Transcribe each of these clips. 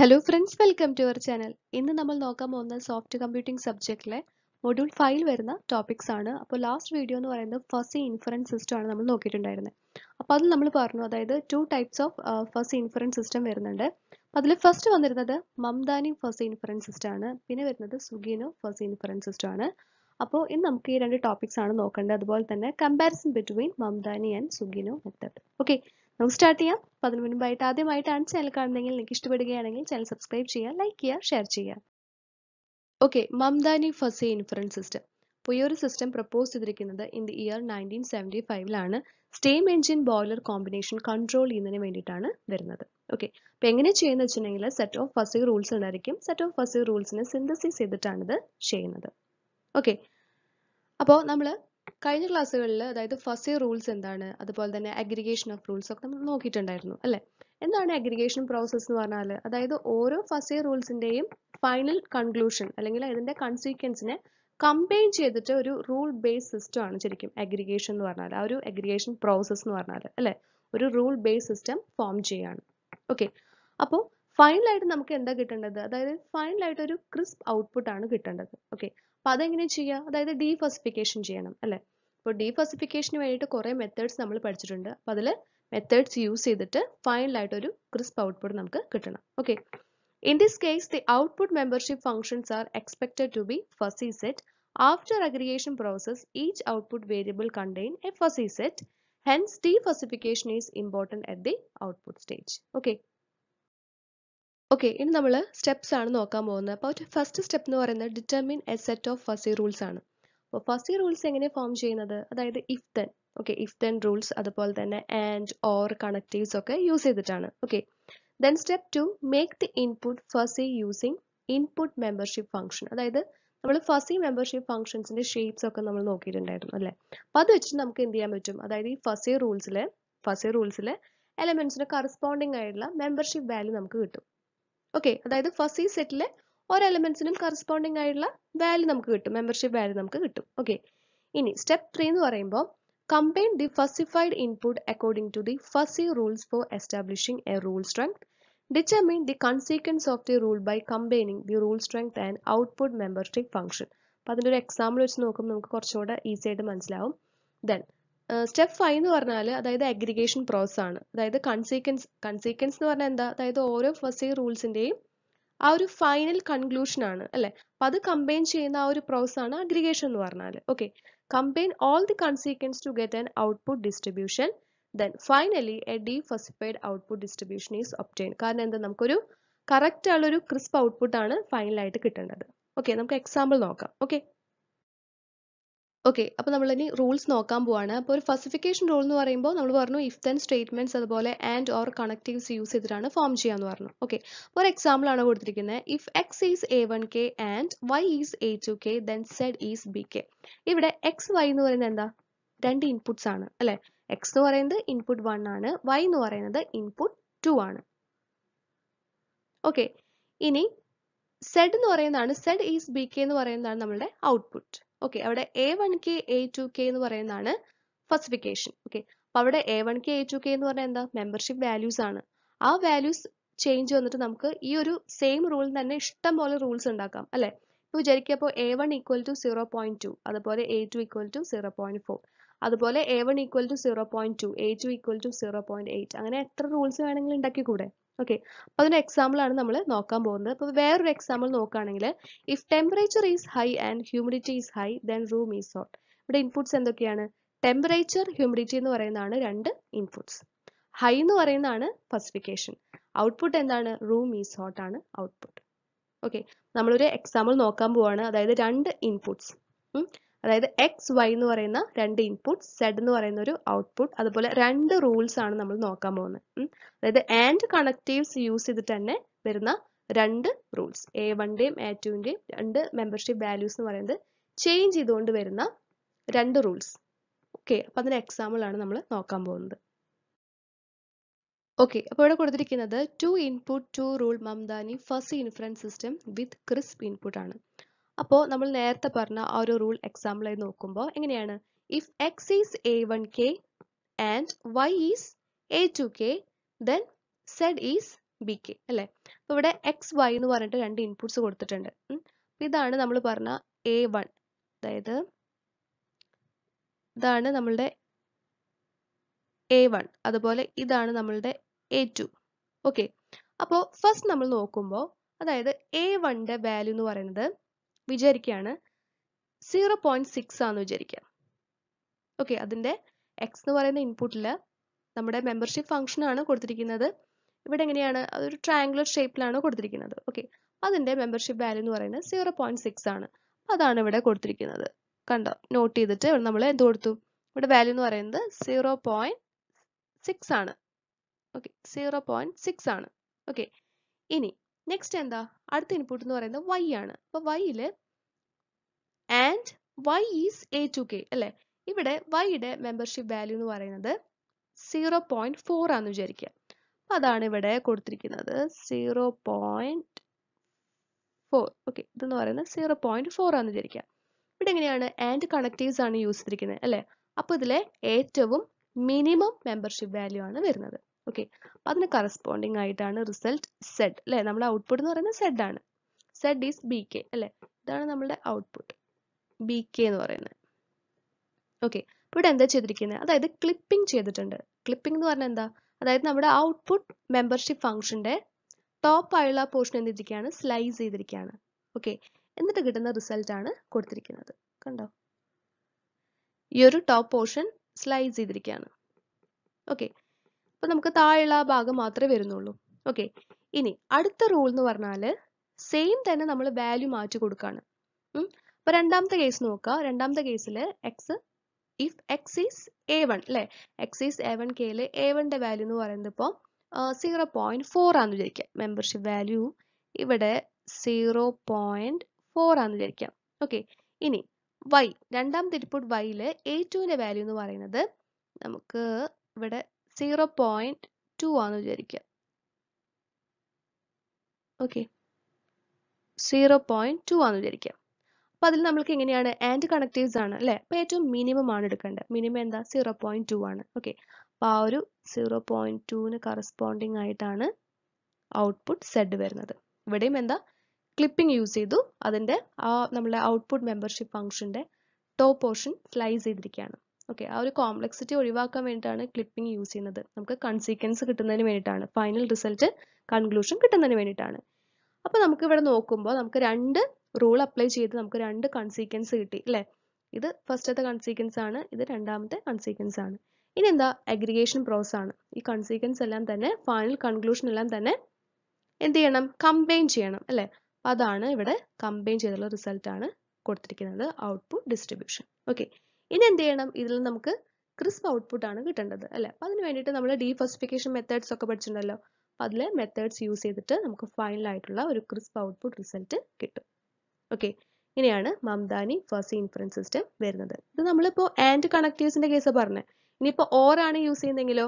Hello friends welcome to our channel ഇന്ന് നമ്മൾ നോക്കാൻ പോകുന്ന സോഫ്റ്റ് കമ്പ്യൂട്ടിംഗ് സബ്ജക്റ്റിലെ മൊഡ്യൂൾ ഫൈവ് വരുന്ന ടോപ്പിക്സ് ആണ് അപ്പോൾ ലാസ്റ്റ് വീഡിയോ എന്ന് പറയുന്നത് ഫസി ഇൻഫറൻസ് സിസ്റ്റം ആണ് നമ്മൾ നോക്കിയിട്ടുണ്ടായിരുന്നത് അപ്പോൾ അതിൽ നമ്മൾ പറഞ്ഞു അതായത് two types of fuzzy inference system വരുന്നുണ്ട് അതിൽ ഫസ്റ്റ് വന്നിരുന്നത് മംദാനി ഫസി ഇൻഫറൻസ് സിസ്റ്റം ആണ് പിന്നെ വരുന്നത് സുഗീനോ ഫസി ഇൻഫറൻസ് സിസ്റ്റം ആണ് അപ്പോൾ ഇന്ന് നമുക്ക് ഈ രണ്ട് ടോപ്പിക്സ് ആണ് നോക്കേണ്ടത് അതുപോലെ തന്നെ comparison between Mamdani and Sugeno method okay നമുക്ക് സ്റ്റാർട്ട് ചെയ്യാം അപ്പൊ അതിന് മുൻപായിട്ട് ആദ്യമായിട്ടാണ് ചാനൽ കാണുന്നതെങ്കിൽ നിങ്ങൾക്ക് ഇഷ്ടപ്പെടുകയാണെങ്കിൽ ചാനൽ സബ്സ്ക്രൈബ് ചെയ്യുക ലൈക്ക് ചെയ്യുക ഷെയർ ചെയ്യുക okay Mamdani fuzzy inference system അപ്പോൾ ഈ ഒരു സിസ്റ്റം പ്രപ്പോസ് ചെയ്തിരിക്കുന്നത് in the year nineteen seventy ഫൈവിലാണ് steam engine boiler combination control ചെയ്യുന്നതിന് വേണ്ടിയിട്ടാണ് വരുന്നത് ഓക്കെ അപ്പോൾ എങ്ങനെ ചെയ്യുന്നത് വെച്ചിട്ടുണ്ടെങ്കിൽ സെറ്റ് ഓഫ് ഫസി റൂൾസ് ഉണ്ടായിരിക്കും സെറ്റ് ഓഫ് ഫസി റൂൾസിനെ സിന്തസിസ് ചെയ്തിട്ടാണ് ഇത് ചെയ്യുന്നത് ഓക്കെ അപ്പോൾ നമ്മൾ കഴിഞ്ഞ ക്ലാസ്സുകളിൽ അതായത് ഫസ്റ്റ് റൂൾസ് എന്താണ് അതുപോലെ തന്നെ അഗ്രിഗേഷൻ ഓഫ് റൂൾസ് ഒക്കെ നമ്മൾ നോക്കിയിട്ടുണ്ടായിരുന്നു അല്ലേ എന്താണ് അഗ്രിഗേഷൻ പ്രോസസ്സ് എന്ന് പറഞ്ഞാൽ അതായത് ഓരോ ഫസ്റ്റ് റൂൾസിന്റെയും ഫൈനൽ കൺക്ലൂഷൻ അല്ലെങ്കിൽ അതിന്റെ കൺസീക്വൻസിനെ കമ്പൈൻ ചെയ്തിട്ട് ഒരു റൂൾ ബേസ്ഡ് സിസ്റ്റം ആണ് ശരിക്കും അഗ്രിഗേഷൻ എന്ന് പറഞ്ഞാൽ ആ ഒരു അഗ്രിഗേഷൻ പ്രോസസ്സ് എന്ന് പറഞ്ഞാൽ അല്ലേ ഒരു റൂൾ ബേസ്ഡ് സിസ്റ്റം ഫോം ചെയ്യാണ് ഓക്കെ അപ്പോൾ ഫൈനലായിട്ട് നമുക്ക് എന്താ കിട്ടേണ്ടത് അതായത് ഫൈനലായിട്ട് ഒരു ക്രിസ്പ് ഔട്ട്പുട്ട് ആണ് കിട്ടേണ്ടത് ഓക്കെ അപ്പൊ അതെങ്ങനെ ചെയ്യുക അതായത് ഡീഫസിഫിക്കേഷൻ ചെയ്യണം അല്ലെ അപ്പോൾ ഡീഫസിഫിക്കേഷന് വേണ്ടിയിട്ട് കുറെ മെത്തേഡ്സ് നമ്മൾ പഠിച്ചിട്ടുണ്ട് അപ്പൊ അതിൽ മെത്തേഡ്സ് യൂസ് ചെയ്തിട്ട് ഫൈനൽ ആയിട്ട് ഒരു ക്രിസ്പ് ഔട്ട്പുട്ട് നമുക്ക് കിട്ടണം okay in this case the output membership functions are expected to be fuzzy set after aggregation process each output variable contain a fuzzy set hence defuzzification is important at the output stage okay okay ഇനി നമ്മൾ steps ആണ് നോക്കാൻ പോകുന്നത് അപ്പോൾ first step എന്ന് പറയുന്നത് determine a set of fuzzy rules ആണ് അപ്പോൾ ഫസി റൂൾസ് എങ്ങനെ ഫോം ചെയ്യുന്നത് അതായത് if then okay if then rules അതുപോലെ തന്നെ ആൻഡ് ഓർ കണക്റ്റീവ്സ് ഒക്കെ യൂസ് ചെയ്തിട്ടാണ് okay then step two make the input fuzzy using input membership function അതായത് നമ്മൾ ഫസി മെമ്പർഷിപ്പ് ഫംഗ്ഷൻസിന്റെ ഷേപ്സ് ഒക്കെ നമ്മൾ നോക്കിയിട്ടുണ്ടായിരുന്നു അല്ലേ അപ്പോൾ അത് വെച്ചിട്ട് നമുക്ക് എന്ത് ചെയ്യാൻ പറ്റും അതായത് ഈ ഫസി റൂൾസിലെ ഫസി റൂൾസിലെ എലമെന്റ്സിന് കറസ്പോണ്ടിങ് ആയിട്ടുള്ള മെമ്പർഷിപ്പ് വാല്യൂ നമുക്ക് കിട്ടും ഓക്കെ അതായത് ഫസി സെറ്റിലെ ഓരോ എലമെന്റ്സിനും കറസ്പോണ്ടിങ് ആയിട്ടുള്ള വാല്യൂ നമുക്ക് കിട്ടും മെമ്പർഷിപ്പ് വാല്യൂ നമുക്ക് കിട്ടും ഓക്കെ ഇനി സ്റ്റെപ്പ് ത്രീ എന്ന് പറയുമ്പോൾ combine the fuzzified input according to the fuzzy rules for establishing a rule strength determine the consequence of the rule by combining the rule strength and output membership function അപ്പൊ അതിൻ്റെ ഒരു example വെച്ച് നോക്കുമ്പോൾ നമുക്ക് കുറച്ചുകൂടെ easy ആയിട്ട് മനസ്സിലാവും then step five എന്ന് പറഞ്ഞാൽ അതായത് അഗ്രിഗേഷൻ പ്രോസസ് ആണ് അതായത് കൺസീക്വൻസ് കൺസീക്വൻസ് എന്ന് പറഞ്ഞാൽ എന്താ അതായത് ഓരോ ഫസ്റ്റ് ഇയർ റൂൾസിൻ്റെയും ആ ഒരു ഫൈനൽ കൺക്ലൂഷൻ ആണ് അല്ലേ അപ്പൊ അത് കമ്പൈൻ ചെയ്യുന്ന ആ ഒരു പ്രോസസ് ആണ് അഗ്രിഗേഷൻ എന്ന് പറഞ്ഞാൽ okay combine all the consequence to get an output distribution then finally a defuzzified output distribution is obtain കാരണം എന്താ നമുക്കൊരു കറക്റ്റ് ഒരു ക്രിസ്പ് ഔട്ട്പുട്ട് ആണ് ഫൈനലായിട്ട് കിട്ടേണ്ടത് ഓക്കെ നമുക്ക് എക്സാമ്പിൾ നോക്കാം ഓക്കെ ഓക്കെ അപ്പോൾ ഇനി റൂൾസ് നോക്കാൻ പോവാണ് അപ്പോൾ ഒരു ഫസിഫിക്കേഷൻ റൂൾ എന്ന് പറയുമ്പോൾ നമ്മൾ പറഞ്ഞു ഇഫ് ദെൻ സ്റ്റേറ്റ്മെന്റ്സ് അതുപോലെ ആൻഡ് ഓർ കണക്റ്റീവ്സ് യൂസ് ചെയ്തിട്ടാണ് ഫോം ചെയ്യാന്ന് പറഞ്ഞു ഓക്കെ ഒരു എക്സാമ്പിൾ ആണ് കൊടുത്തിരിക്കുന്നത് if X is A one K and Y is A two K then Z is B K ഇവിടെ എക്സ് വൈ എന്ന് പറയുന്നത് എന്താ രണ്ട് ഇൻപുട്സ് ആണ് അല്ലെ എക്സ് എന്ന് പറയുന്നത് ഇൻപുട്ട് വൺ ആണ് വൈ എന്ന് പറയുന്നത് ഇൻപുട്ട് ടു ആണ് ഓക്കെ ഇനി സെഡ് എന്ന് പറയുന്നതാണ് സെഡ് ഈസ് ബി കെ എന്ന് പറയുന്നതാണ് നമ്മളുടെ ഔട്ട്പുട്ട് ഓക്കെ അവിടെ A one K A two K എന്ന് പറയുന്നതാണ് ഫസിഫിക്കേഷൻ ഓക്കെ അപ്പൊ അവിടെ A one K A two K എന്ന് പറഞ്ഞാൽ എന്താ മെമ്പർഷിപ്പ് വാല്യൂസ് ആണ് ആ വാല്യൂസ് ചേഞ്ച് വന്നിട്ട് നമുക്ക് ഈ ഒരു സെയിം റൂളിൽ തന്നെ ഇഷ്ടം പോലെ റൂൾസ് ഉണ്ടാക്കാം അല്ലെ ഇപ്പോൾ വിചാരിക്കുക അപ്പോൾ A one equal to zero point two അതുപോലെ A two equal to zero point four അതുപോലെ A one equal to zero point two A two equal to zero point eight അങ്ങനെ എത്ര റൂൾസ് വേണമെങ്കിലും ഉണ്ടാക്കിക്കൂടെ ഓക്കെ അപ്പോൾ എക്സാമ്പിൾ ആണ് നമ്മൾ നോക്കാൻ പോകുന്നത് അപ്പോൾ വേറൊരു എക്സാമ്പിൾ നോക്കുകയാണെങ്കിൽ if temperature is high and humidity is high then room is hot ഇവിടെ ഇൻപുട്സ് എന്തൊക്കെയാണ് ടെമ്പറേച്ചർ ഹ്യൂമിഡിറ്റി എന്ന് പറയുന്നതാണ് രണ്ട് ഇൻപുട്സ് ഹൈ എന്ന് പറയുന്നതാണ് ഫസ്റ്റിഫിക്കേഷൻ ഔട്ട്പുട്ട് എന്താണ് റൂം ഈസ് ഹോട്ട് ആണ് ഔട്ട്പുട്ട് ഓക്കെ നമ്മളൊരു എക്സാമ്പിൾ നോക്കാൻ പോവാണ് അതായത് രണ്ട് ഇൻപുട്സ് അതായത് എക്സ് വൈ എന്ന് പറയുന്ന രണ്ട് ഇൻപുട്ട് സെഡ് എന്ന് പറയുന്ന ഒരു ഔട്ട്പുട്ട് അതുപോലെ രണ്ട് റൂൾസ് ആണ് നമ്മൾ നോക്കാൻ പോകുന്നത് അതായത് ആൻഡ് കണക്റ്റീവ്സ് യൂസ് ചെയ്തിട്ട് തന്നെ വരുന്ന രണ്ട് റൂൾസ് എ വണ്ടിയും എ ടുവിന്റെയും രണ്ട് മെമ്പർഷിപ്പ് വാല്യൂസ് എന്ന് പറയുന്നത് ചേഞ്ച് ചെയ്തുകൊണ്ട് വരുന്ന രണ്ട് റൂൾസ് ഓക്കെ അപ്പൊ അതിന്റെ എക്സാമ്പിൾ ആണ് നമ്മൾ നോക്കാൻ പോകുന്നത് ഓക്കെ അപ്പോൾ ഇവിടെ കൊടുത്തിരിക്കുന്നത് two input two rule Mamdani first inference system with crisp input ആണ് അപ്പോൾ നമ്മൾ നേരത്തെ പറഞ്ഞ ആ ഒരു റൂൾ എക്സാമ്പിൾ നോക്കുമ്പോൾ എങ്ങനെയാണ് if X is A one K and Y is A two K then Z is B K അല്ലേ അപ്പോൾ ഇവിടെ എക്സ് വൈ എന്ന് പറഞ്ഞിട്ട് രണ്ട് ഇൻപുട്സ് കൊടുത്തിട്ടുണ്ട് ഇതാണ് നമ്മൾ പറഞ്ഞ എ വൺ അതായത് ഇതാണ് നമ്മളുടെ എ വൺ അതുപോലെ ഇതാണ് നമ്മളുടെ എ ടു ഓക്കെ അപ്പോൾ ഫസ്റ്റ് നമ്മൾ നോക്കുമ്പോൾ അതായത് എ വണ്ണിന്റെ വാല്യൂ എന്ന് പറയുന്നത് വിചാരിക്കുകയാണ് സീറോ പോയിന്റ് സിക്സ് ആണെന്ന് വിചാരിക്കുക ഓക്കെ അതിൻ്റെ എക്സ് എന്ന് പറയുന്ന ഇൻപുട്ടിൽ നമ്മുടെ മെമ്പർഷിപ്പ് ഫംഗ്ഷനാണ് കൊടുത്തിരിക്കുന്നത് ഇവിടെ എങ്ങനെയാണ് അതൊരു ട്രയാംഗുലർ ഷേപ്പിലാണ് കൊടുത്തിരിക്കുന്നത് ഓക്കെ അതിൻ്റെ മെമ്പർഷിപ്പ് വാല്യൂ എന്ന് പറയുന്നത് സീറോ പോയിന്റ് സിക്സ് ആണ് അതാണ് ഇവിടെ കൊടുത്തിരിക്കുന്നത് കണ്ടോ നോട്ട് ചെയ്തിട്ട് നമ്മൾ എന്ത് കൊടുത്തു ഇവിടെ വാല്യൂ എന്ന് പറയുന്നത് സീറോ പോയിന്റ് സിക്സ് ആണ് ഓക്കെ സീറോ പോയിന്റ് സിക്സ് ആണ് ഓക്കെ ഇനി നെക്സ്റ്റ് എന്താ അടുത്ത ഇൻപുട്ട് എന്ന് പറയുന്നത് വൈ ആണ് അപ്പോൾ വൈയിൽ and Y is A two K അല്ലേ ഇവിടെ വൈയുടെ മെമ്പർഷിപ്പ് വാല്യൂ എന്ന് പറയുന്നത് സീറോ പോയിന്റ് ഫോർ ആണെന്ന് വിചാരിക്കുക അതാണ് ഇവിടെ കൊടുത്തിരിക്കുന്നത് സീറോ പോയിന്റ് ഫോർ ഓക്കെ ഇതെന്ന് പറയുന്നത് സീറോ പോയിന്റ് ഫോർ ആണെന്ന് വിചാരിക്കുക ഇവിടെ എങ്ങനെയാണ് ആൻഡ് കണക്റ്റീവ്സ് ആണ് യൂസ് ചെയ്തിരിക്കുന്നത് അല്ലേ അപ്പോൾ ഇതിലെ ഏറ്റവും മിനിമം മെമ്പർഷിപ്പ് വാല്യൂ ആണ് വരുന്നത് ഓക്കെ അപ്പൊ അതിന് കറസ്പോണ്ടിങ് ആയിട്ടാണ് റിസൾട്ട് സെഡ് അല്ലെ നമ്മുടെ ഔട്ട്പുട്ട് എന്ന് പറയുന്നത് സെഡ് ആണ് സെഡ് ഈസ് ബി കെ അല്ലെ ഇതാണ് നമ്മുടെ ഔട്ട്പുട്ട് ബി കെ എന്ന് പറയുന്നത് ഓക്കെ ഇവിടെ എന്താ ചെയ്തിരിക്കുന്നത് അതായത് ക്ലിപ്പിംഗ് ചെയ്തിട്ടുണ്ട് ക്ലിപ്പിംഗ് എന്ന് പറഞ്ഞാൽ എന്താ അതായത് നമ്മുടെ ഔട്ട്പുട്ട് മെമ്പർഷിപ്പ് ഫംഗ്ഷന്റെ ടോപ്പ് ആയുള്ള പോർഷൻ എന്ത് ചെയ്തിരിക്കുകയാണ് സ്ലൈസ് ചെയ്തിരിക്കുകയാണ് ഓക്കെ എന്നിട്ട് കിട്ടുന്ന റിസൾട്ട് ആണ് കൊടുത്തിരിക്കുന്നത് കണ്ടോ ഈ ഒരു ടോപ്പ് പോർഷൻ സ്ലൈസ് ചെയ്തിരിക്കുകയാണ് ഓക്കെ അപ്പോൾ നമുക്ക് താഴെയുള്ള ഭാഗം മാത്രമേ വരുന്നുള്ളൂ ഓക്കെ ഇനി അടുത്ത റൂൾ എന്ന് പറഞ്ഞാൽ സെയിം തന്നെ നമ്മൾ വാല്യൂ മാറ്റി കൊടുക്കുകയാണ് അപ്പോൾ രണ്ടാമത്തെ കേസ് നോക്കുക രണ്ടാമത്തെ കേസിൽ X if X is A one അല്ലേ എക്സ് ഈസ് എ വൺ കെയിൽ എ വണ്ണിൻ്റെ വാല്യൂ എന്ന് പറയുന്നത് ഇപ്പോൾ സീറോ പോയിൻറ്റ് ഫോർ ആണെന്ന് വിചാരിക്കുക മെമ്പർഷിപ്പ് വാല്യൂ ഇവിടെ സീറോ പോയിൻറ്റ് ഫോർ ആണെന്ന് വിചാരിക്കാം ഓക്കെ ഇനി വൈ രണ്ടാമത്തെ ഇരിപ്പോട്ട് വൈയിൽ എ ടുവിൻ്റെ വാല്യൂ എന്ന് പറയുന്നത് നമുക്ക് ഇവിടെ സീറോ പോയിന്റ് ടു ആണെന്ന് വിചാരിക്കുക ഓക്കെ സീറോ പോയിന്റ് ടു ആണെന്ന് വിചാരിക്കുക അപ്പോൾ അതിൽ നമ്മൾക്ക് എങ്ങനെയാണ് ആൻഡ് കണക്റ്റീവ്സ് ആണ് അല്ലേ അപ്പോൾ ഏറ്റവും മിനിമം ആണ് എടുക്കേണ്ടത് മിനിമം എന്താ സീറോ പോയിന്റ് ടു ആണ് ഓക്കെ അപ്പോൾ ആ ഒരു സീറോ പോയിന്റ് ടുവിന് കറസ്പോണ്ടിങ് ആയിട്ടാണ് ഔട്ട്പുട്ട് സെഡ് വരുന്നത് ഇവിടെയും എന്താ ക്ലിപ്പിംഗ് യൂസ് ചെയ്തു അതിന്റെ ആ നമ്മളെ ഔട്ട്പുട്ട് മെമ്പർഷിപ്പ് ഫംഗ്ഷന്റെ ടോപ്പ് പോർഷൻ സ്ലൈസ് ചെയ്തിരിക്കുകയാണ് ഓക്കെ ആ ഒരു കോംപ്ലക്സിറ്റി ഒഴിവാക്കാൻ വേണ്ടിയിട്ടാണ് ക്ലിപ്പിംഗ് യൂസ് ചെയ്യുന്നത് നമുക്ക് കൺസീക്വൻസ് കിട്ടുന്നതിന് വേണ്ടിയിട്ടാണ് ഫൈനൽ റിസൾട്ട് കൺക്ലൂഷൻ കിട്ടുന്നതിന് വേണ്ടിയിട്ടാണ് അപ്പോൾ നമുക്ക് ഇവിടെ നോക്കുമ്പോൾ നമുക്ക് രണ്ട് റൂൾ അപ്ലൈ ചെയ്ത് നമുക്ക് രണ്ട് കൺസീക്വൻസ് കിട്ടി അല്ലേ ഇത് ഫസ്റ്റത്തെ കൺസീക്വൻസ് ആണ് ഇത് രണ്ടാമത്തെ കൺസീക്വൻസ് ആണ് ഇനി എന്താ അഗ്രിഗേഷൻ പ്രോസസ് ആണ് ഈ കൺസീക്വൻസ് എല്ലാം തന്നെ ഫൈനൽ കൺക്ലൂഷൻ എല്ലാം തന്നെ എന്ത് ചെയ്യണം കമ്പൈൻ ചെയ്യണം അല്ലേ അതാണ് ഇവിടെ കമ്പൈൻ ചെയ്തുള്ള റിസൾട്ടാണ് കൊടുത്തിരിക്കുന്നത് ഔട്ട്പുട്ട് ഡിസ്ട്രിബ്യൂഷൻ ഓക്കെ ഇനി എന്ത് ചെയ്യണം ഇതിൽ നമുക്ക് ക്രിസ്പ് ഔട്ട്പുട്ട് ആണ് കിട്ടേണ്ടത് അല്ലേ അപ്പൊ അതിന് വേണ്ടിയിട്ട് നമ്മൾ ഡീഫോസിഫിക്കേഷൻ മെത്തേഡ്സ് ഒക്കെ പഠിച്ചിട്ടുണ്ടല്ലോ അപ്പം അതിലെ മെത്തേഡ്സ് യൂസ് ചെയ്തിട്ട് നമുക്ക് ഫൈനൽ ആയിട്ടുള്ള ഒരു ക്രിസ്പ് ഔട്ട്പുട്ട് റിസൾട്ട് കിട്ടും ഓക്കെ ഇങ്ങനെയാണ് മംദാനി ഫസി ഇൻഫറൻസ് സിസ്റ്റം വരുന്നത് ഇത് നമ്മളിപ്പോ ആൻഡ് കണക്റ്റീവ്സിന്റെ കേസ് പറഞ്ഞത് ഇനിയിപ്പോ ഓർ ആണ് യൂസ് ചെയ്യുന്നെങ്കിലോ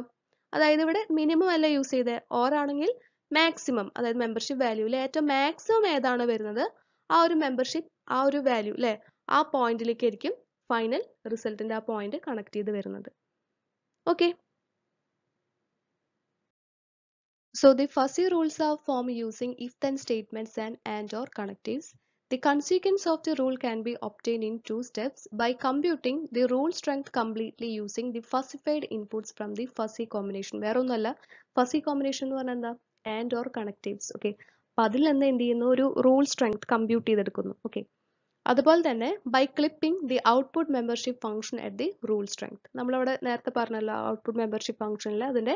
അതായത് ഇവിടെ മിനിമം അല്ല യൂസ് ചെയ്തത് ഓർ ആണെങ്കിൽ മാക്സിമം അതായത് മെമ്പർഷിപ്പ് വാല്യൂവിൽ ഏറ്റവും മാക്സിമം ഏതാണ് വരുന്നത് ആ ഒരു മെമ്പർഷിപ്പ് ആ ഒരു വാല്യൂ അല്ലേ ആ ആയിരിക്കും ഫൈനൽ റിസൾട്ടിൻ്റെ ആ പോയിന്റ് കണക്ട് ചെയ്ത് വരുന്നത് okay So the fuzzy rules are formed using if-then statements and and or connectives. The consequence of the rule can be obtained in two steps by computing the rule strength completely using the fuzzified inputs from the fuzzy combination. വേറെ ഒന്നുമല്ല fuzzy combination എന്ന് പറഞ്ഞാൽ എന്താ and or connectives okay അപ്പം അതിൽ നിന്ന് എന്ത് ചെയ്യുന്നു ഒരു റൂൾ സ്ട്രെങ്ത് കമ്പ്യൂട്ട് ചെയ്തെടുക്കുന്നു ഓക്കെ അതുപോലെ തന്നെ by clipping the output membership function at the rule strength നമ്മളവിടെ നേരത്തെ പറഞ്ഞല്ലോ ഔട്ട്പുട്ട് മെമ്പർഷിപ്പ് ഫംഗ്ഷനിൽ അതിൻ്റെ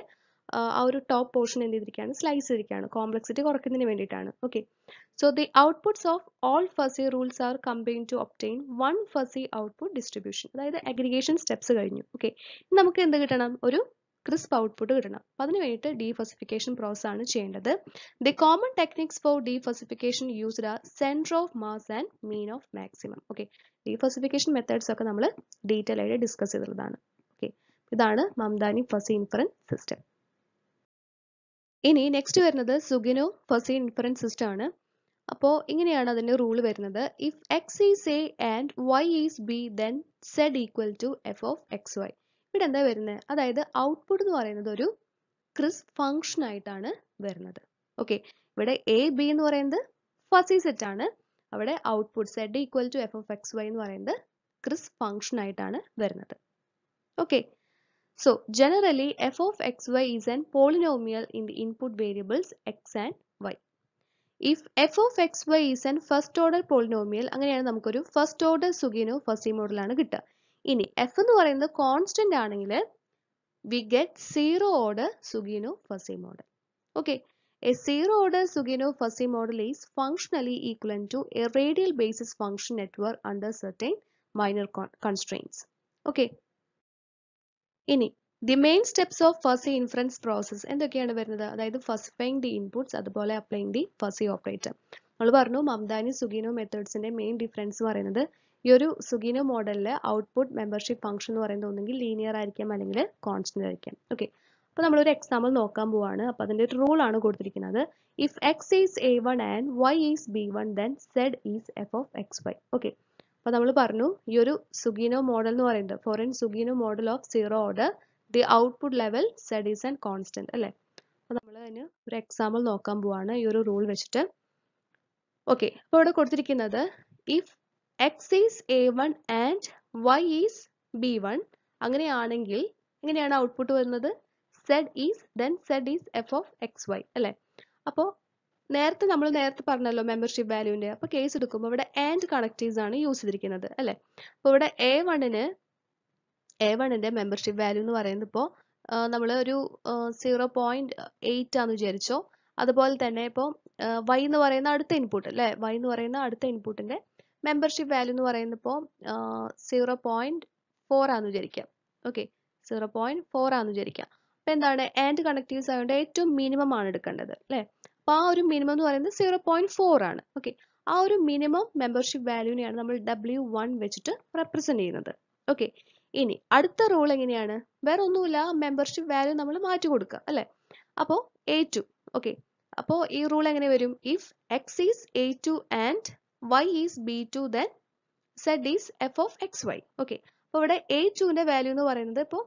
ആ ഒരു ടോപ്പ് പോർഷൻ എന്ത് ചെയ്തിരിക്കുകയാണ് സ്ലൈസ് ചെയ്തിരിക്കുകയാണ് കോംപ്ലക്സിറ്റി കുറയ്ക്കുന്നതിന് വേണ്ടിയിട്ടാണ് okay so the outputs of all fuzzy rules are combine to obtain one fuzzy output distribution അതായത് അഗ്രിഗേഷൻ സ്റ്റെപ്സ് കഴിഞ്ഞു ഓക്കെ നമുക്ക് എന്ത് കിട്ടണം ഒരു ക്രിസ്പ് ഔട്ട്പുട്ട് കിട്ടണം അപ്പം അതിന് വേണ്ടിയിട്ട് ഡീഫസിഫിക്കേഷൻ പ്രോസസ് ആണ് ചെയ്യേണ്ടത് the common techniques for defuzzification used ah centre of mass and mean of maximum okay defuzzification methods ഒക്കെ നമ്മൾ ഡീറ്റെയിൽ ആയിട്ട് ഡിസ്കസ് ചെയ്തിട്ടുള്ളതാണ് ഓക്കെ ഇതാണ് മംദാനി ഫസി ഇൻഫറൻസ് സിസ്റ്റം ഇനി നെക്സ്റ്റ് വരുന്നത് സുഗിനോ ഫസി ഇൻഫറൻസ് സിസ്റ്റം ആണ് അപ്പോൾ ഇങ്ങനെയാണ് അതിൻ്റെ റൂൾ വരുന്നത് if X is A and Y is B then Z equal to F of X Y ഇവിടെ എന്താ വരുന്നത് അതായത് ഔട്ട്പുട്ട് എന്ന് പറയുന്നത് ഒരു ക്രിസ് ഫങ്ഷൻ ആയിട്ടാണ് വരുന്നത് ഓക്കെ ഇവിടെ എ ബി എന്ന് പറയുന്നത് ഫസി സെറ്റ് ആണ് അവിടെ output Z equal to F of X Y എന്ന് പറയുന്നത് ക്രിസ് ഫങ്ഷൻ ആയിട്ടാണ് വരുന്നത് okay so generally F of X Y is an polynomial in the input variables X and Y if F of X Y is an first order polynomial അങ്ങനെയാണ് നമുക്കൊരു first order സുഗീനോ fuzzy മോഡലാണ് കിട്ടുക ഇനി F എന്ന് പറയുന്നത് constant ആണെങ്കിൽ we get zero order Sugeno fuzzy model okay a zero order Sugeno fuzzy model is functionally equal to a radial basis function network under certain minor constraints okay ഇനി the main steps of fuzzy inference process എന്തൊക്കെയാണ് വരുന്നത് അതായത് fuzzifying the inputs അതുപോലെ applying the fuzzy operator നമ്മൾ പറഞ്ഞു Mamdani Sugeno മെത്തേഡ്സിന്റെ main difference പറയുന്നത് ഈ ഒരു സുഗിനോ മോഡലിൽ ഔട്ട്പുട്ട് മെമ്പർഷിപ്പ് ഫംഗ്ഷൻ എന്ന് പറയുന്നത് ഒന്നെങ്കിൽ ലീനിയർ ആയിരിക്കാം അല്ലെങ്കിൽ കോൺസ്റ്റന്റ് ആയിരിക്കാം ഓക്കെ അപ്പോൾ ഒരു എക്സാമ്പിൾ നോക്കാൻ പോവാണ് അപ്പോൾ അതിന്റെ ഒരു റൂൾ ആണ് കൊടുത്തിരിക്കുന്നത് if X is A one and Y is B one then Z is F of X Y okay അപ്പോൾ നമ്മൾ പറഞ്ഞു ഈ ഒരു സുഗിനോ മോഡൽ എന്ന് പറയുന്നത് foreign Sugeno model of zero order the output level Z is and constant അല്ലേ അപ്പോൾ നമ്മൾ അതിന് ഒരു എക്സാമ്പിൾ നോക്കാൻ പോവാണ് ഈ ഒരു റൂൾ വെച്ചിട്ട് ഓക്കെ അപ്പോൾ ഇവിടെ കൊടുത്തിരിക്കുന്നത് if x is a1 and y is b1 അങ്ങനെയാണെങ്കിൽ എങ്ങനെയാണ് ഔട്ട്പുട്ട് വരുന്നത് Z is then Z is F of X Y അല്ലേ അപ്പോൾ നേരത്തെ നമ്മൾ നേരത്തെ പറഞ്ഞല്ലോ മെമ്പർഷിപ്പ് വാല്യൂവിൻ്റെ അപ്പോൾ കേസ് എടുക്കുമ്പോൾ ഇവിടെ ആൻഡ് കണക്റ്റീവ്സ് ആണ് യൂസ് ചെയ്തിരിക്കുന്നത് അല്ലേ അപ്പോൾ ഇവിടെ എ വണ്ണിന് എ വണ്ണിൻ്റെ മെമ്പർഷിപ്പ് വാല്യൂ എന്ന് പറയുന്നത് ഇപ്പോൾ നമ്മൾ ഒരു സീറോ പോയിൻറ്റ് എയ്റ്റ് ആണെന്ന് വിചാരിച്ചോ അതുപോലെ തന്നെ ഇപ്പോൾ വൈ എന്ന് പറയുന്ന അടുത്ത ഇൻപുട്ട് അല്ലേ വൈ എന്ന് പറയുന്ന അടുത്ത ഇൻപുട്ടിൻ്റെ മെമ്പർഷിപ്പ് വാല്യൂ എന്ന് പറയുന്നപ്പോൾ സീറോ പോയിന്റ് ഫോർ ആണെന്ന് വിചാരിക്കാം ഓക്കെ സീറോ പോയിന്റ് ഫോർ ആണെന്ന് വിചാരിക്കാം അപ്പോൾ എന്താണ് ആൻഡ് കണക്റ്റീവ്സ് ആയതുകൊണ്ട് ഏറ്റവും മിനിമം ആണ് എടുക്കേണ്ടത് അല്ലെ അപ്പോൾ ആ ഒരു മിനിമം എന്ന് പറയുന്നത് സീറോ പോയിന്റ് ഫോർ ആണ് ഓക്കെ ആ ഒരു മിനിമം മെമ്പർഷിപ്പ് വാല്യൂവിനെയാണ് നമ്മൾ ഡബ്ല്യു വൺ വെച്ചിട്ട് റെപ്രസെന്റ് ചെയ്യുന്നത് ഓക്കെ ഇനി അടുത്ത റൂൾ എങ്ങനെയാണ് വേറെ ഒന്നുമില്ല മെമ്പർഷിപ്പ് വാല്യൂ നമ്മൾ മാറ്റി കൊടുക്കുക അല്ലെ അപ്പോൾ എ ടു ഓക്കെ അപ്പോൾ ഈ റൂൾ എങ്ങനെ വരും if X is A two and y is b2 then z is f of of X Y okay അപ്പോൾ ഇവിടെ a2 ന്റെ വാല്യൂ എന്ന് പറയുന്നത് ഇപ്പോൾ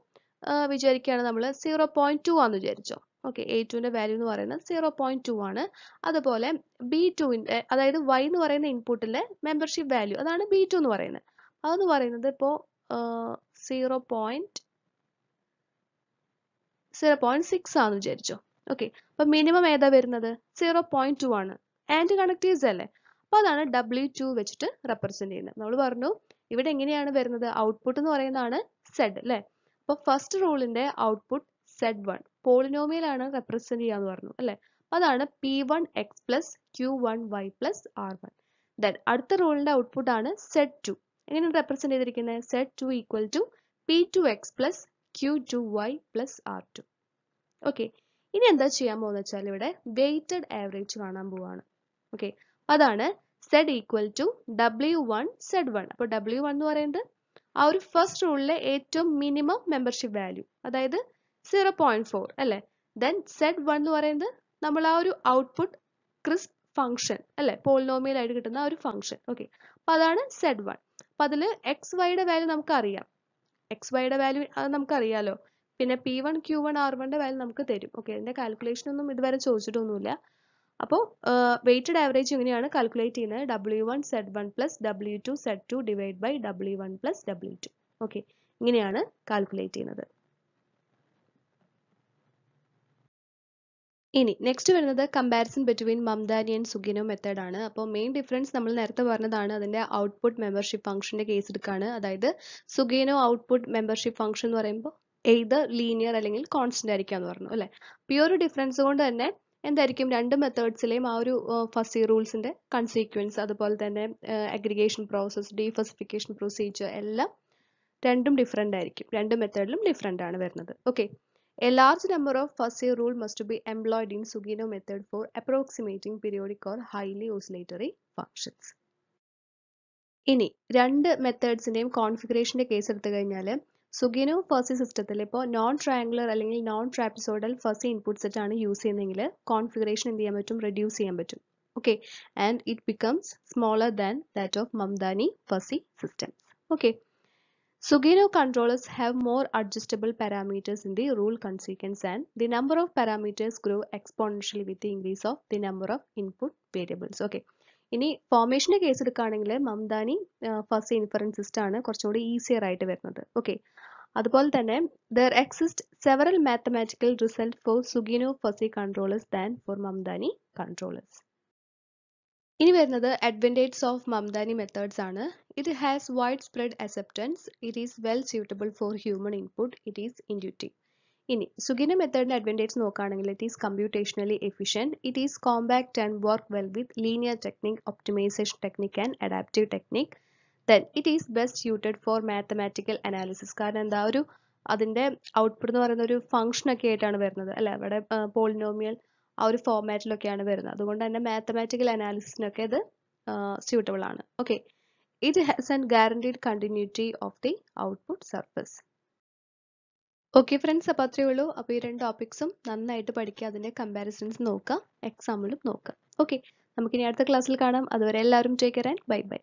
വിചാരിക്കുകയാണ് നമ്മൾ സീറോ പോയിൻറ്റ് ടു ആണെന്ന് വിചാരിച്ചോ ഓക്കെ എ ടുവിൻ്റെ വാല്യൂ എന്ന് പറയുന്നത് സീറോ പോയിന്റ് ടു ആണ് അതുപോലെ ബി ടുവിൻ്റെ അതായത് വൈ എന്ന് പറയുന്ന ഇൻപുട്ടിലെ മെമ്പർഷിപ്പ് വാല്യൂ അതാണ് ബി ടു എന്ന് പറയുന്നത് അതെന്ന് പറയുന്നത് ഇപ്പോ zero point zero point six ആണെന്ന് വിചാരിച്ചോ ഓക്കെ അപ്പൊ മിനിമം ഏതാ വരുന്നത് സീറോ പോയിന്റ് ടു ആണ് ആൻഡ് കണക്ട് ചെയ്സ് അല്ലേ അപ്പോൾ അതാണ് ഡബ്ല്യു ടു വെച്ചിട്ട് റെപ്രസെൻറ്റ് ചെയ്യുന്നത് നമ്മൾ പറഞ്ഞു ഇവിടെ എങ്ങനെയാണ് വരുന്നത് ഔട്ട്പുട്ട് എന്ന് പറയുന്നതാണ് സെഡ് അല്ലേ അപ്പോൾ ഫസ്റ്റ് റൂളിൻ്റെ ഔട്ട്പുട്ട് സെഡ് വൺ പോളിനോമിയലാണ് റെപ്രസെൻറ്റ് ചെയ്യാന്ന് പറഞ്ഞു അല്ലേ അതാണ് P one X plus Q one Y plus R one അടുത്ത റൂളിൻ്റെ ഔട്ട്പുട്ട് ആണ് സെഡ് ടു എങ്ങനെയാണ് റെപ്രസെൻറ്റ് ചെയ്തിരിക്കുന്നത് Z two equal to P two X plus Q two Y plus R two okay ഇനി എന്താ ചെയ്യാൻ പോകുന്നത് വെച്ചാൽ ഇവിടെ വെയ്റ്റഡ് ആവറേജ് കാണാൻ പോവാണ് ഓക്കെ അതാണ് Z equal to W one Z one അപ്പോൾ ഡബ്ല്യു വൺ എന്ന് പറയുന്നത് ആ ഒരു ഫസ്റ്റ് റൂളിലെ ഏറ്റവും മിനിമം മെമ്പർഷിപ്പ് വാല്യൂ അതായത് സീറോ പോയിന്റ് ഫോർ അല്ലേ ദെൻ സെഡ് വൺ എന്ന് പറയുന്നത് നമ്മൾ ആ ഒരു ഔട്ട്പുട്ട് ക്രിസ്പ് ഫംഗ്ഷൻ അല്ലെ പോളിനോമിയൽ ആയിട്ട് കിട്ടുന്ന ഒരു ഫംഗ്ഷൻ ഓക്കെ അപ്പൊ അതാണ് സെഡ് വൺ അപ്പൊ അതിൽ എക്സ് വൈയുടെ വാല്യൂ നമുക്കറിയാം എക്സ് വൈയുടെ വാല്യൂ അത് നമുക്കറിയാലോ പിന്നെ P one Q one R one value നമുക്ക് തരും ഓക്കെ അതിന്റെ കാൽക്കുലേഷൻ ഒന്നും ഇതുവരെ ചോദിച്ചിട്ടൊന്നുമില്ല അപ്പോൾ വെയിറ്റഡ് ആവറേജ് ഇങ്ങനെയാണ് കാൽക്കുലേറ്റ് ചെയ്യുന്നത് W one Z one plus W two Z two divide by W one plus W two okay ഇങ്ങനെയാണ് കാൽക്കുലേറ്റ് ചെയ്യുന്നത് ഇനി നെക്സ്റ്റ് വരുന്നത് comparison between Mamdani and Sugeno method ആണ് അപ്പോൾ മെയിൻ ഡിഫറൻസ് നമ്മൾ നേരത്തെ പറഞ്ഞതാണ് അതിൻ്റെ ഔട്ട്പുട്ട് മെമ്പർഷിപ്പ് ഫംഗ്ഷൻ്റെ കേസ് എടുക്കുകയാണ് അതായത് സുഗിനോ ഔട്ട്പുട്ട് മെമ്പർഷിപ്പ് ഫംഗ്ഷൻ എന്ന് പറയുമ്പോൾ എയ്ത് ലീനിയർ അല്ലെങ്കിൽ കോൺസ്റ്റന്റ് ആയിരിക്കുക എന്ന് പറഞ്ഞു അല്ലേ പ്യുവർ ഡിഫറൻസ് കൊണ്ട് തന്നെ എന്തായിരിക്കും രണ്ട് മെത്തേഡ്സിലെയും ആ ഒരു ഫസ്റ്റ് റൂൾസിൻ്റെ കൺസീക്വൻസ് അതുപോലെ തന്നെ അഗ്രിഗേഷൻ പ്രോസസ്സ് ഡീഫസിഫിക്കേഷൻ പ്രൊസീജിയർ എല്ലാം രണ്ടും ഡിഫറെൻ്റ് ആയിരിക്കും രണ്ട് മെത്തേഡിലും ഡിഫറെൻ്റ് ആണ് വരുന്നത് okay a large number of first rule must be employed in Sugeno method for approximating periodic or highly oscillatory functions ഇനി രണ്ട് മെത്തേഡ്സിൻ്റെയും കോൺഫിഗറേഷൻ്റെ കേസ് എടുത്തു കഴിഞ്ഞാൽ സുഗിനോ ഫസി സിസ്റ്റത്തിൽ ഇപ്പോൾ നോൺ ട്രയാങ്കുലർ അല്ലെങ്കിൽ non trapezoidal fuzzy input set ആണ് യൂസ് ചെയ്യുന്നതെങ്കിൽ കോൺഫിഗറേഷൻ എന്ത് ചെയ്യാൻ പറ്റും റെഡ്യൂസ് ചെയ്യാൻ പറ്റും okay and it becomes smaller than that of Mamdani fuzzy Okay. Okay Sugino controllers have more adjustable parameters in the rule consequence and the number of parameters grow exponentially with the increase of the number of input variables. Okay. ഇനി ഫോർമേഷൻ്റെ case എടുക്കുകയാണെങ്കിൽ Mamdani first ഇൻഫറൻസിസ്റ്റ് ആണ് കുറച്ചുകൂടി easier ആയിട്ട് വരുന്നത് okay അതുപോലെ തന്നെ there exist several mathematical result for Sugeno fuzzy controllers than for Mamdani controllers ഇനി വരുന്നത് അഡ്വൻറ്റേജസ് ഓഫ് മംദാനി മെത്തേഡ്സ് ആണ് ഇത് has wide spread acceptance it is well suitable for human input it is intuitive ഇനി Sugeno മെത്തേഡിന്റെ advantage നോക്കുകയാണെങ്കിൽ it is computationally efficient it is compact and work well with linear technique optimization technique and adaptive technique then it is best suited for mathematical analysis കാരണം എന്താ ഒരു അതിൻ്റെ output എന്ന് പറയുന്ന ഒരു ഫംഗ്ഷൻ ഒക്കെ ആയിട്ടാണ് വരുന്നത് അല്ലെ അവിടെ പോളിനോമിയൽ ആ ഒരു ഫോർമാറ്റിലൊക്കെയാണ് വരുന്നത് അതുകൊണ്ട് തന്നെ മാത്തമാറ്റിക്കൽ അനാലിസിസിനൊക്കെ ഇത് സ്യൂട്ടബിൾ ആണ് okay it has and guaranteed continuity of the output surface okay friends അപ്പോൾ അത്രയേ ഉള്ളൂ അപ്പോൾ ഈ രണ്ട് ടോപ്പിക്സും നന്നായിട്ട് പഠിക്കുക അതിൻ്റെ കമ്പാരിസൺസ് നോക്കുക എക്സാമ്പിളും നോക്കുക ഓക്കെ നമുക്കിനി അടുത്ത ക്ലാസ്സിൽ കാണാം അതുവരെ എല്ലാവരും take care and bye by